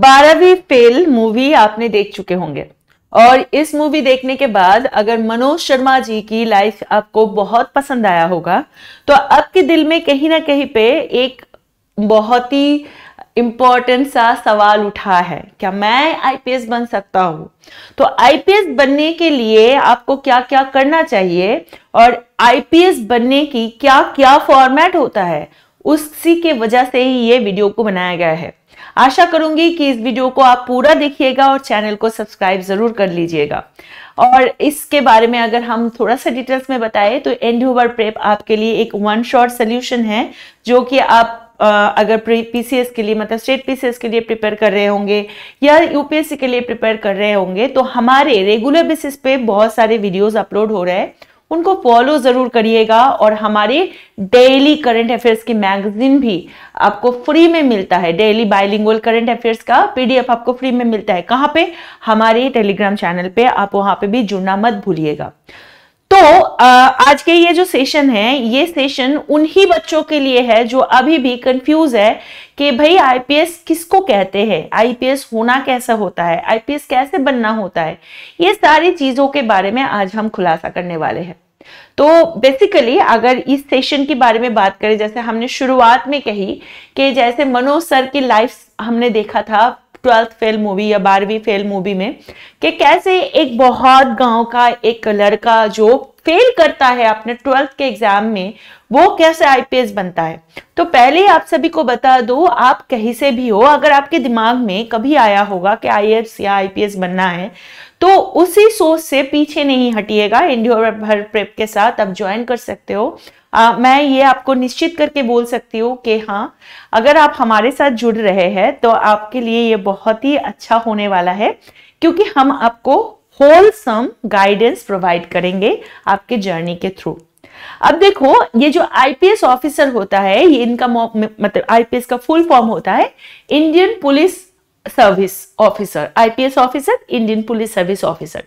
बारहवीं fail movie आपने देख चुके होंगे और इस मूवी देखने के बाद अगर मनोज शर्मा जी की लाइफ आपको बहुत पसंद आया होगा तो आपके दिल में कहीं ना कहीं पे एक बहुत ही इम्पॉर्टेंट सा सवाल उठा है क्या मैं आईपीएस बन सकता हूँ तो आईपीएस बनने के लिए आपको क्या क्या करना चाहिए और आईपीएस बनने की क्या क्या फॉर्मेट होता है उसी के वजह से ही ये वीडियो को बनाया गया है आशा करूंगी कि इस वीडियो को आप पूरा देखिएगा और चैनल को सब्सक्राइब जरूर कर लीजिएगा और इसके बारे में अगर हम थोड़ा सा डिटेल्स में बताएं तो एंड ओवर प्रेप आपके लिए एक वन शॉट सोल्यूशन है जो कि आप अगर पीसीएस के लिए मतलब स्टेट पीसीएस के लिए प्रिपेयर कर रहे होंगे या यूपीएससी के लिए प्रिपेयर कर रहे होंगे तो हमारे रेगुलर बेसिस पे बहुत सारे वीडियोस अपलोड हो रहे हैं उनको फॉलो ज़रूर करिएगा और हमारे डेली करंट अफेयर्स की मैगजीन भी आपको फ्री में मिलता है डेली बाइलिंगुअल करंट अफेयर्स का पीडीएफ आपको फ्री में मिलता है कहाँ पे हमारे टेलीग्राम चैनल पे आप वहाँ पे भी जुड़ना मत भूलिएगा तो आज के ये जो सेशन है ये सेशन उन्हीं बच्चों के लिए है जो अभी भी कंफ्यूज है कि भाई आईपीएस किसको कहते हैं आईपीएस होना कैसा होता है आईपीएस कैसे बनना होता है ये सारी चीजों के बारे में आज हम खुलासा करने वाले हैं तो बेसिकली अगर इस सेशन के बारे में बात करें जैसे हमने शुरुआत में कही कि जैसे मनोज सर की लाइफ हमने देखा था ट्वेल्थ फेल मूवी या बारहवीं फेल मूवी में कि कैसे एक बहुत गांव का एक लड़का जो फेल करता है अपने ट्वेल्थ के एग्जाम में वो कैसे आईपीएस बनता है तो पहले आप सभी को बता दो आप कहीं से भी हो अगर आपके दिमाग में कभी आया होगा कि आईएएस या आईपीएस बनना है तो उसी सोच से पीछे नहीं हटिएगा इंडियो भर प्रेप के साथ आप ज्वाइन कर सकते हो आ, मैं ये आपको निश्चित करके बोल सकती हूँ कि हाँ अगर आप हमारे साथ जुड़ रहे हैं तो आपके लिए ये बहुत ही अच्छा होने वाला है क्योंकि हम आपको होल सम गाइडेंस प्रोवाइड करेंगे आपके जर्नी के थ्रू अब देखो ये जो आईपीएस ऑफिसर होता है ये इनका मतलब आईपीएस का फुल फॉर्म होता है Indian police service officer IPS officer Indian police service officer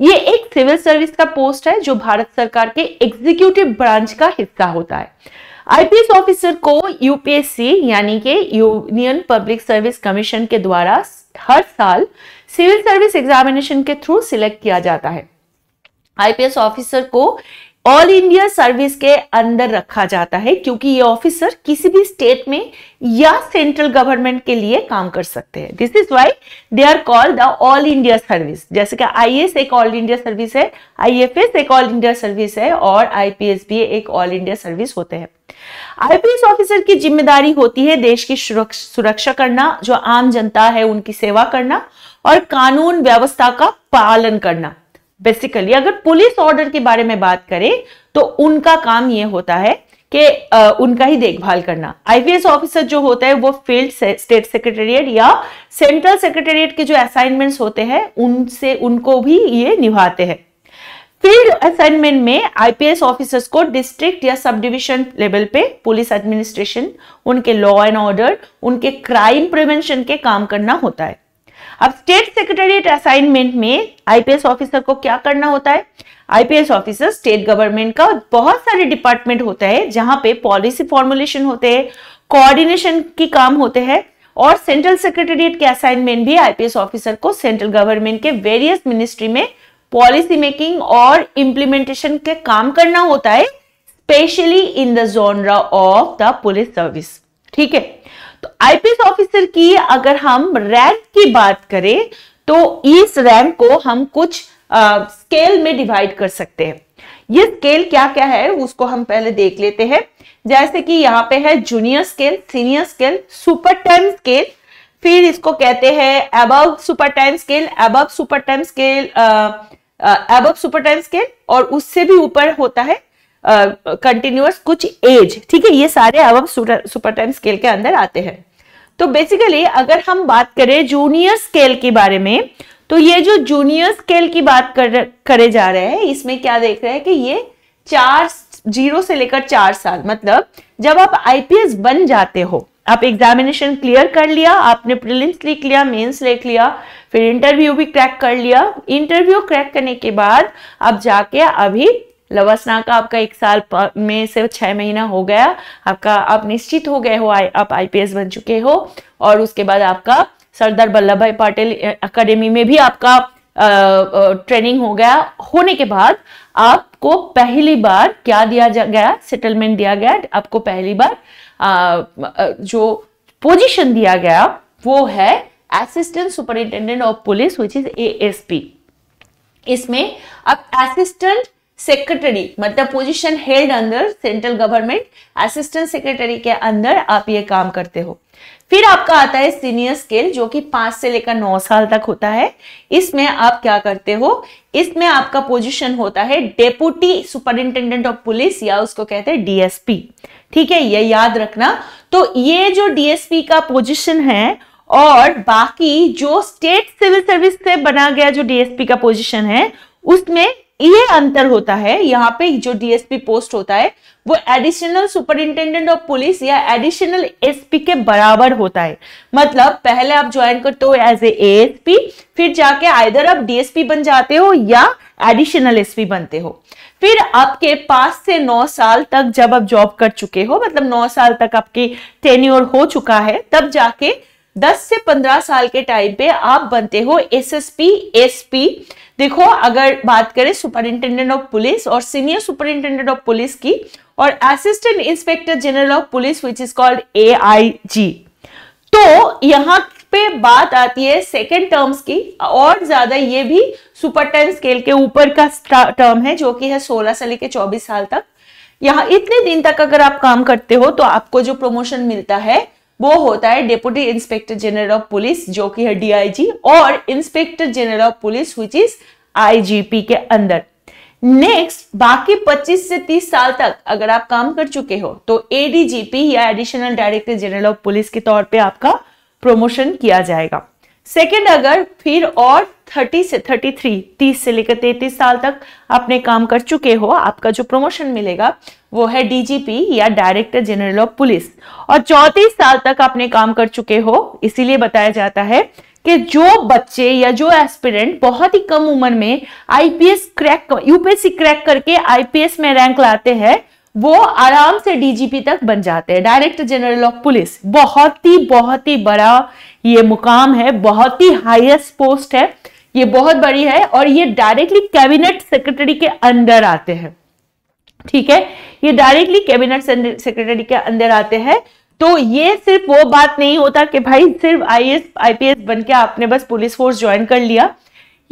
ये एक सिविल सर्विस का पोस्ट है जो भारत सरकार के एग्जीक्यूटिव ब्रांच का हिस्सा होता है आईपीएस ऑफिसर को यूपीएससी यानी के यूनियन पब्लिक सर्विस कमीशन के द्वारा हर साल सिविल सर्विस एग्जामिनेशन के थ्रू सिलेक्ट किया जाता है आईपीएस ऑफिसर को ऑल इंडिया सर्विस के अंदर रखा जाता है क्योंकि ये ऑफिसर किसी भी स्टेट में या सेंट्रल गवर्नमेंट के लिए काम कर सकते हैं this is why they are called the all India service जैसे कि आईएएस एक ऑल इंडिया सर्विस है आईएफएस एक ऑल इंडिया सर्विस है और आईपीएस भी एक ऑल इंडिया सर्विस होते हैं आईपीएस ऑफिसर की जिम्मेदारी होती है देश की सुरक्षा करना जो आम जनता है उनकी सेवा करना और कानून व्यवस्था का पालन करना बेसिकली अगर पुलिस ऑर्डर के बारे में बात करें तो उनका काम ये होता है कि उनका ही देखभाल करना आईपीएस ऑफिसर जो होता है वो फील्ड से, स्टेट सेक्रेटेरिएट या सेंट्रल सेक्रेटेरिएट के जो असाइनमेंट्स होते हैं उनसे उनको भी ये निभाते हैं फील्ड असाइनमेंट में आईपीएस ऑफिसर्स को डिस्ट्रिक्ट या सब डिविजन लेवल पे पुलिस एडमिनिस्ट्रेशन उनके लॉ एंड ऑर्डर उनके क्राइम प्रिवेंशन के काम करना होता है अब स्टेट सेक्रेटरिएट असाइनमेंट में आईपीएस ऑफिसर को क्या करना होता है आईपीएस ऑफिसर स्टेट गवर्नमेंट का बहुत सारे डिपार्टमेंट होता है जहां पे पॉलिसी फॉर्मुलेशन होते हैं कोऑर्डिनेशन की काम होते हैं और सेंट्रल सेक्रेटरिएट के असाइनमेंट भी आईपीएस ऑफिसर को सेंट्रल गवर्नमेंट के वेरियस मिनिस्ट्री में पॉलिसी मेकिंग और इम्प्लीमेंटेशन के काम करना होता है specially in the genre of the police service ठीक है तो आईपीएस ऑफिसर की अगर हम रैंक की बात करें तो इस रैंक को हम कुछ स्केल में डिवाइड कर सकते हैं ये स्केल क्या क्या है उसको हम पहले देख लेते हैं जैसे कि यहाँ पे है junior scale senior scale super time scale फिर इसको कहते हैं above super time scale above super time scale above super time scale और उससे भी ऊपर होता है कंटिन्यूस uh, कुछ एज ठीक है ये सारे अब सुपर टाइम स्केल के अंदर आते हैं तो बेसिकली अगर हम बात करें जूनियर स्केल के बारे में तो ये जो जूनियर स्केल की बात कर करे जा रहे हैं इसमें क्या देख रहे हैं कि ये चार जीरो से लेकर चार साल मतलब जब आप आईपीएस बन जाते हो आप एग्जामिनेशन क्लियर कर लिया आपने प्रिलिम्स लिख लिया मेंस लिख लिया फिर इंटरव्यू भी क्रैक कर लिया इंटरव्यू क्रैक करने के बाद आप जाके अभी लवासना का आपका एक साल में से छह महीना हो गया आपका आप निश्चित हो गए हो आ, आप आईपीएस बन चुके हो और उसके बाद आपका सरदार वल्लभ भाई पटेल अकेडमी में भी आपका ट्रेनिंग हो गया होने के बाद आपको पहली बार क्या दिया गया सेटलमेंट दिया गया आपको पहली बार आ, जो पोजीशन दिया गया वो है assistant superintendent of police which is ASP इसमें अब असिस्टेंट सेक्रेटरी मतलब पोजीशन हेल्ड अंदर सेंट्रल गवर्नमेंट असिस्टेंट सेक्रेटरी के अंदर आप ये काम करते हो फिर आपका आता है सीनियर स्केल जो कि पांच से लेकर नौ साल तक होता है इसमें आप क्या करते हो इसमें आपका पोजीशन होता है डेपुटी सुपरिंटेंडेंट ऑफ पुलिस या उसको कहते हैं डीएसपी ठीक है ये याद रखना तो ये जो डीएसपी का पोजीशन है और बाकी जो स्टेट सिविल सर्विस से बना गया जो डीएसपी का पोजिशन है उसमें ये अंतर होता है यहाँ पे जो डीएसपी पोस्ट होता है वो एडिशनल सुपरिंटेंडेंट ऑफ पुलिस या एडिशनल एसपी के बराबर होता है मतलब पहले आप ज्वाइन करते हो एज ए एएसपी फिर जाके आइधर आप डीएसपी बन जाते हो या एडिशनल एसपी बनते हो फिर आपके पास से नौ साल तक जब आप जॉब कर चुके हो मतलब नौ साल तक आपकी टेन्योर हो चुका है तब जाके 10 से 15 साल के टाइम पे आप बनते हो एसएसपी एसपी देखो अगर बात करें सुपरिंटेंडेंट ऑफ पुलिस और सीनियर सुपरिंटेंडेंट ऑफ पुलिस की और assistant inspector general of police which is called AIG तो यहाँ पे बात आती है सेकेंड टर्म्स की और ज्यादा ये भी सुपर टेन स्केल के ऊपर का टर्म है जो कि है 16 से लेके 24 साल तक यहां इतने दिन तक अगर आप काम करते हो तो आपको जो प्रमोशन मिलता है वो होता है deputy inspector general of police जो कि है डीआईजी और inspector general of police which is IGP के अंदर नेक्स्ट बाकी 25 से 30 साल तक अगर आप काम कर चुके हो तो एडीजीपी या additional director general of police के तौर पे आपका प्रमोशन किया जाएगा सेकेंड अगर फिर और 30 से 33 30 से लेकर 33 साल तक आपने काम कर चुके हो आपका जो प्रमोशन मिलेगा वो है डीजीपी या डायरेक्टर जनरल ऑफ पुलिस और चौतीस साल तक आपने काम कर चुके हो इसीलिए बताया जाता है कि जो बच्चे या जो एस्पिरेंट बहुत ही कम उम्र में आईपीएस क्रैक यूपीएससी क्रैक करके आईपीएस में रैंक लाते हैं वो आराम से डीजीपी तक बन जाते हैं डायरेक्टर जनरल ऑफ पुलिस बहुत ही बहुत ही बड़ा ये मुकाम है बहुत ही हाईएस्ट पोस्ट है ये बहुत बड़ी है और ये डायरेक्टली कैबिनेट सेक्रेटरी के अंडर आते हैं ठीक है ये डायरेक्टली कैबिनेट सेक्रेटरी के अंदर आते हैं तो ये सिर्फ वो बात नहीं होता कि भाई सिर्फ आईएएस आईपीएस बन के आपने बस पुलिस फोर्स ज्वाइन कर लिया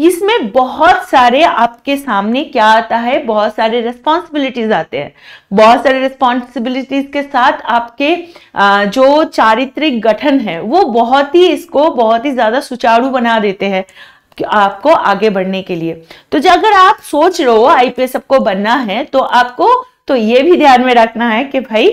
इसमें बहुत सारे आपके सामने क्या आता है बहुत सारे रिस्पॉन्सिबिलिटीज आते हैं बहुत सारे रिस्पॉन्सिबिलिटीज के साथ आपके जो चारित्रिक गठन है वो बहुत ही इसको बहुत ही ज़्यादा सुचारू बना देते हैं आपको आगे बढ़ने के लिए तो जो अगर आप सोच रहे हो आईपीएस आपको बनना है तो आपको तो ये भी ध्यान में रखना है कि भाई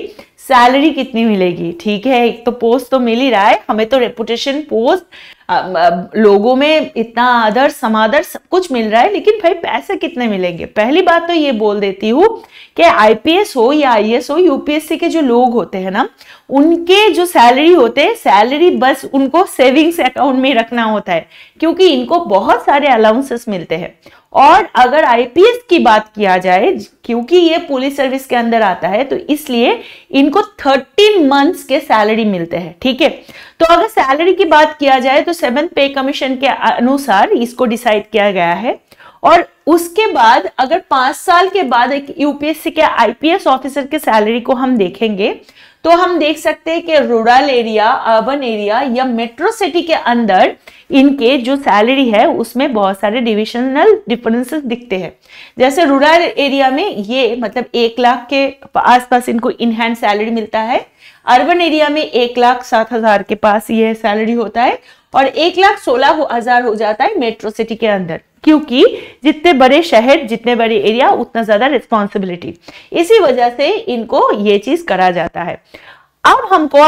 सैलरी कितनी मिलेगी ठीक है एक तो पोस्ट तो मिल ही रहा है हमें तो रेपुटेशन पोस्ट लोगों में इतना आदर समादर सब कुछ मिल रहा है लेकिन भाई पैसे कितने मिलेंगे पहली बात तो ये बोल देती हूँ कि आईपीएस हो या आईएस e हो यूपीएससी के जो लोग होते हैं ना उनके जो सैलरी होते हैं सैलरी बस उनको सेविंग्स अकाउंट में रखना होता है क्योंकि इनको बहुत सारे अलाउंसेस मिलते हैं और अगर आईपीएस की बात किया जाए क्योंकि ये पुलिस सर्विस के अंदर आता है तो इसलिए इनको 13 मंथ्स के सैलरी मिलते हैं ठीक है तो अगर सैलरी की बात किया जाए तो सेवन पे कमीशन के अनुसार इसको डिसाइड किया गया है और उसके बाद अगर पांच साल के बाद एक यूपीएससी के आईपीएस ऑफिसर के सैलरी को हम देखेंगे तो हम देख सकते हैं कि रूरल एरिया अर्बन एरिया या मेट्रो सिटी के अंदर इनके जो सैलरी है उसमें बहुत सारे डिविजनल डिफरेंसेस दिखते हैं जैसे रूरल एरिया में ये मतलब एक लाख के आसपास इनको इनहैंड सैलरी मिलता है अर्बन एरिया में एक लाख सात हजार के पास ये सैलरी होता है और एक लाख सोलह हजार हो जाता है मेट्रो सिटी के अंदर क्योंकि जितने बड़े शहर जितने बड़े एरिया उतना ज़्यादा रिस्पॉन्सिबिलिटी इसी वजह से इनको ये चीज़ करा जाता है अब हमको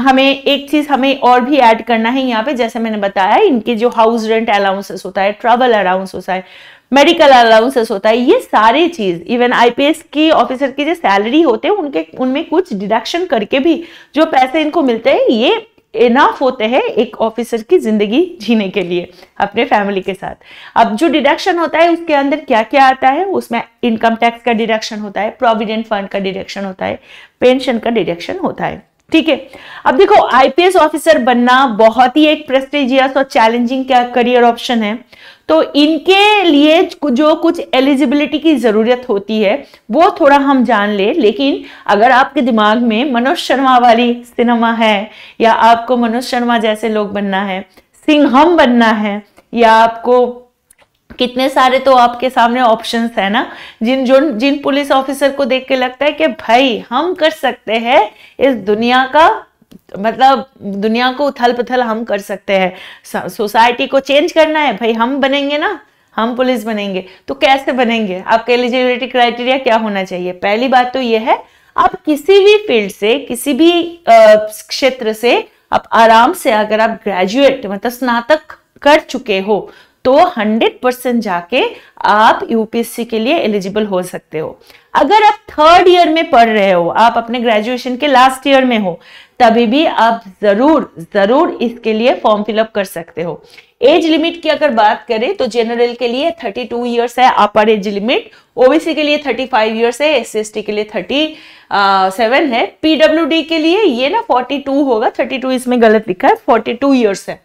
हमें एक चीज हमें और भी ऐड करना है यहाँ पे जैसे मैंने बताया इनके जो हाउस रेंट अलाउंसेस होता है ट्रेवल अलाउंस होता है मेडिकल अलाउंसेस होता है ये सारी चीज इवन आईपीएस की ऑफिसर की जो सैलरी होते हैं उनके उनमें कुछ डिडक्शन करके भी जो पैसे इनको मिलते हैं ये इनाफ होते हैं एक ऑफिसर की जिंदगी जीने के लिए अपने फैमिली के साथ अब जो डिडक्शन होता है उसके अंदर क्या क्या आता है उसमें इनकम टैक्स का डिडक्शन होता है प्रोविडेंट फंड का डिडक्शन होता है पेंशन का डिडक्शन होता है ठीक है अब देखो आईपीएस ऑफिसर बनना बहुत ही एक प्रेस्टिजियस और चैलेंजिंग करियर ऑप्शन है तो इनके लिए जो कुछ एलिजिबिलिटी की ज़रूरत होती है वो थोड़ा हम जान ले लेकिन अगर आपके दिमाग में मनोज शर्मा वाली सिनेमा है या आपको मनोज शर्मा जैसे लोग बनना है हम बनना है या आपको कितने सारे तो आपके सामने ऑप्शंस है ना जिन जो जिन पुलिस ऑफिसर को देख के लगता है कि भाई हम कर सकते हैं इस दुनिया का मतलब दुनिया को उथल पुथल हम कर सकते हैं सोसाइटी को चेंज करना है भाई हम बनेंगे ना हम पुलिस बनेंगे तो कैसे बनेंगे आपका एलिजिबिलिटी क्राइटेरिया क्या होना चाहिए पहली बात तो यह है आप किसी भी फील्ड से किसी भी क्षेत्र से आप आराम से अगर आप ग्रेजुएट मतलब स्नातक कर चुके हो तो 100 परसेंट जाके आप यूपीएससी के लिए एलिजिबल हो सकते हो अगर आप थर्ड ईयर में पढ़ रहे हो आप अपने ग्रेजुएशन के लास्ट ईयर में हो तभी भी आप जरूर जरूर इसके लिए फॉर्म फिलअप कर सकते हो एज लिमिट की अगर बात करें तो जनरल के लिए 32 ईयर्स है अपर एज लिमिट ओबीसी के लिए 35 ईयर्स है एससीएसटी के लिए 37 है पीडब्ल्यूडी के लिए ये ना 42 होगा 32 इसमें गलत लिखा है 42 ईयर्स है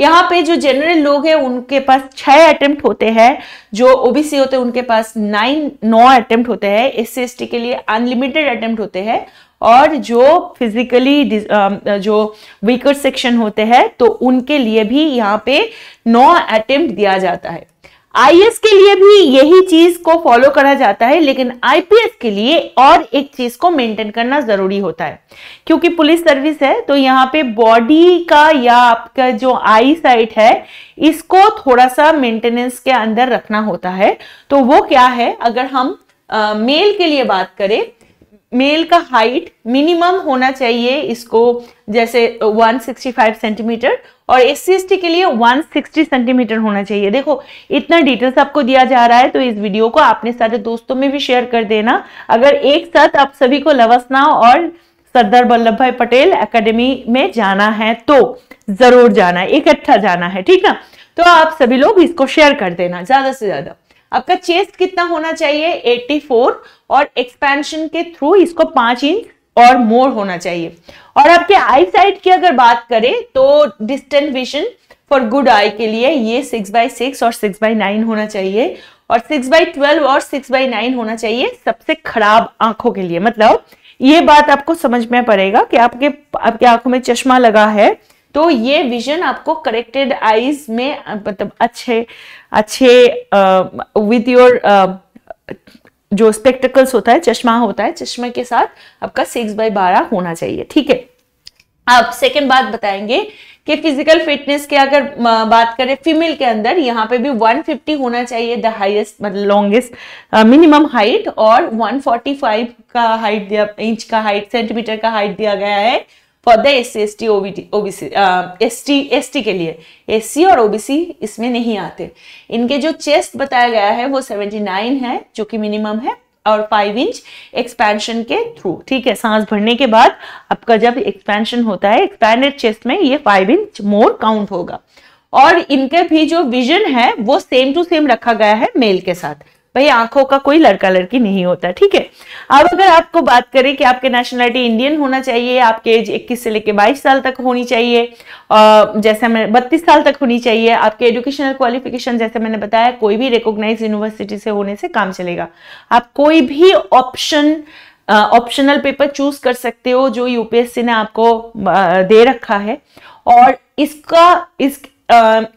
यहाँ पे जो जनरल लोग हैं उनके पास छह अटेम्प्ट होते हैं जो ओबीसी होते हैं उनके पास नाइन नौ अटेम्प्ट होते हैं एस सी के लिए अनलिमिटेड अटेम्प्ट होते हैं और जो फिजिकली जो वीकर सेक्शन होते हैं तो उनके लिए भी यहाँ पे नौ अटेम्प्ट दिया जाता है आईएएस के लिए भी यही चीज को फॉलो करा जाता है लेकिन आईपीएस के लिए और एक चीज को मेंटेन करना जरूरी होता है क्योंकि पुलिस सर्विस है तो यहाँ पे बॉडी का या आपका जो आई साइट है इसको थोड़ा सा मेंटेनेंस के अंदर रखना होता है तो वो क्या है अगर हम आ, मेल के लिए बात करें मेल का हाइट मिनिमम होना चाहिए इसको जैसे 165 सेंटीमीटर और एस सी के लिए 160 सेंटीमीटर होना चाहिए देखो इतना डिटेल्स आपको दिया जा रहा है तो इस वीडियो को अपने सारे दोस्तों में भी शेयर कर देना अगर एक साथ आप सभी को लवसना और सरदार वल्लभ भाई पटेल एकेडमी में जाना है तो जरूर जाना है इकट्ठा जाना है ठीक ना तो आप सभी लोग इसको शेयर कर देना ज्यादा से ज्यादा आपका चेस्ट कितना होना चाहिए 84 और एक्सपेंशन के थ्रू इसको पांच इंच और मोर होना चाहिए और आपके आई साइड की अगर बात करें तो distant vision for good eye के लिए ये सिक्स बाई सिक्स और सिक्स बाई नाइन होना चाहिए और सिक्स बाई ट्वेल्व और सिक्स बाई नाइन होना चाहिए सबसे खराब आंखों के लिए मतलब ये बात आपको समझ में पड़ेगा कि आपके आपके आंखों में चश्मा लगा है तो ये विजन आपको करेक्टेड आईज में मतलब अच्छे अच्छे विद योर जो स्पेक्टिकल्स होता है चश्मा होता है चश्मे के साथ आपका सिक्स बाई बारह होना चाहिए ठीक है अब सेकेंड बात बताएंगे कि फिजिकल फिटनेस के अगर बात करें फीमेल के अंदर यहाँ पे भी 150 होना चाहिए द हाईएस्ट मतलब लॉन्गेस्ट मिनिमम हाइट और 145 का हाइट दिया इंच का हाइट सेंटीमीटर का हाइट दिया गया है for the S C S T OBC S T S T के लिए एस सी और ओबीसी इसमें नहीं आते इनके जो चेस्ट बताया गया है वो नाइन है जो कि मिनिमम है और फाइव इंच एक्सपेंशन के थ्रू ठीक है सांस भरने के बाद आपका जब एक्सपेंशन होता है एक्सपैंडेड चेस्ट में ये फाइव इंच मोर काउंट होगा और इनके भी जो विजन है वो सेम टू सेम रखा गया है मेल के साथ भाई आंखों का कोई लड़का लड़की नहीं होता ठीक है अब अगर आपको बात करें कि आपके नेशनलिटी इंडियन होना चाहिए आपके एज इक्कीस से लेकर बाईस साल तक होनी चाहिए जैसे मैंने बत्तीस साल तक होनी चाहिए आपके एजुकेशनल क्वालिफिकेशन जैसे मैंने बताया कोई भी रिकोगनाइज यूनिवर्सिटी से होने से काम चलेगा आप कोई भी ऑप्शन ऑप्शनल पेपर चूज कर सकते हो जो यूपीएससी ने आपको दे रखा है और इसका इस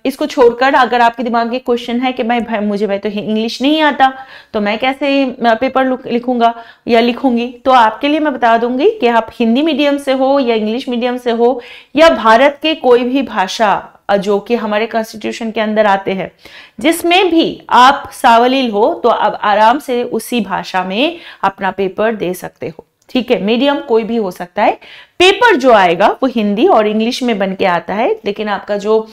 इसको छोड़कर अगर आपके दिमाग में क्वेश्चन है कि भाई भाई मुझे भाई तो इंग्लिश नहीं आता तो मैं कैसे पेपर लिखूंगा या लिखूंगी तो आपके लिए मैं बता दूंगी कि आप हिंदी मीडियम से हो या इंग्लिश मीडियम से हो या भारत के कोई भी भाषा जो कि हमारे कॉन्स्टिट्यूशन के अंदर आते हैं जिसमें भी आप सावलील हो तो आप आराम से उसी भाषा में अपना पेपर दे सकते हो ठीक है मीडियम कोई भी हो सकता है पेपर जो आएगा वो हिंदी और इंग्लिश में बन के आता है लेकिन आपका जो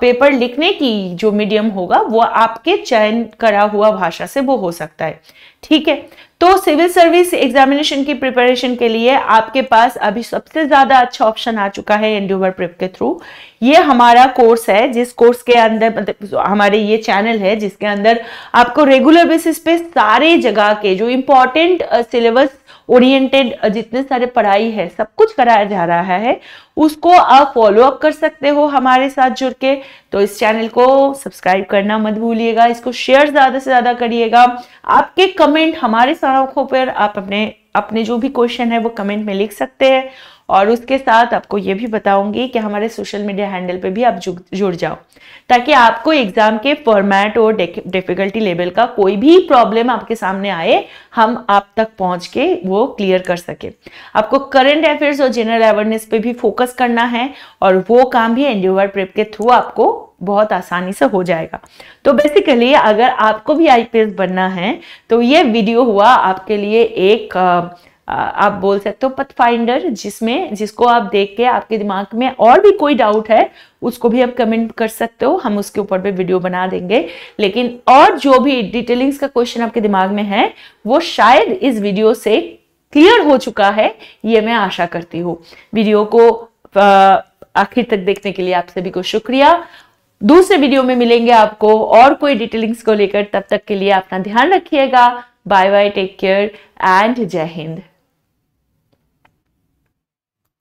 पेपर लिखने की जो मीडियम होगा वो आपके चयन करा हुआ भाषा से वो हो सकता है ठीक है तो सिविल सर्विस एग्जामिनेशन की प्रिपरेशन के लिए आपके पास अभी सबसे ज़्यादा अच्छा ऑप्शन आ चुका है एंड्यूवर प्रिप के थ्रू ये हमारा कोर्स है जिस कोर्स के अंदर मतलब हमारे ये चैनल है जिसके अंदर आपको रेगुलर बेसिस पे सारे जगह के जो इम्पोर्टेंट सिलेबस ओरिएंटेड जितने सारे पढ़ाई है सब कुछ कराया जा रहा है उसको आप फॉलो अप कर सकते हो हमारे साथ जुड़ के तो इस चैनल को सब्सक्राइब करना मत भूलिएगा इसको शेयर ज़्यादा से ज़्यादा करिएगा आपके कमेंट हमारे सड़कों पर आप अपने अपने जो भी क्वेश्चन है वो कमेंट में लिख सकते हैं और उसके साथ आपको ये भी बताऊंगी कि हमारे सोशल मीडिया हैंडल पे भी आप जुड़ जाओ ताकि आपको एग्जाम के फॉर्मेट और डिफिकल्टी लेवल का कोई भी प्रॉब्लम आपके सामने आए हम आप तक पहुंच के वो क्लियर कर सके आपको करंट अफेयर्स और जनरल अवेयरनेस पे भी फोकस करना है और वो काम भी एंड्यूवर प्रेप के थ्रू आपको बहुत आसानी से हो जाएगा तो बेसिकली अगर आपको भी आई बनना है तो ये वीडियो हुआ आपके लिए एक आ, आप बोल सकते हो पथ फाइंडर जिसमें जिसको आप देख के आपके दिमाग में और भी कोई डाउट है उसको भी आप कमेंट कर सकते हो हम उसके ऊपर भी वीडियो बना देंगे लेकिन और जो भी डिटेलिंग्स का क्वेश्चन आपके दिमाग में है वो शायद इस वीडियो से क्लियर हो चुका है ये मैं आशा करती हूँ वीडियो को आखिर तक देखने के लिए आप सभी को शुक्रिया दूसरे वीडियो में मिलेंगे आपको और कोई डिटेलिंग्स को लेकर तब तक के लिए अपना ध्यान रखिएगा bye bye take care and जय हिंद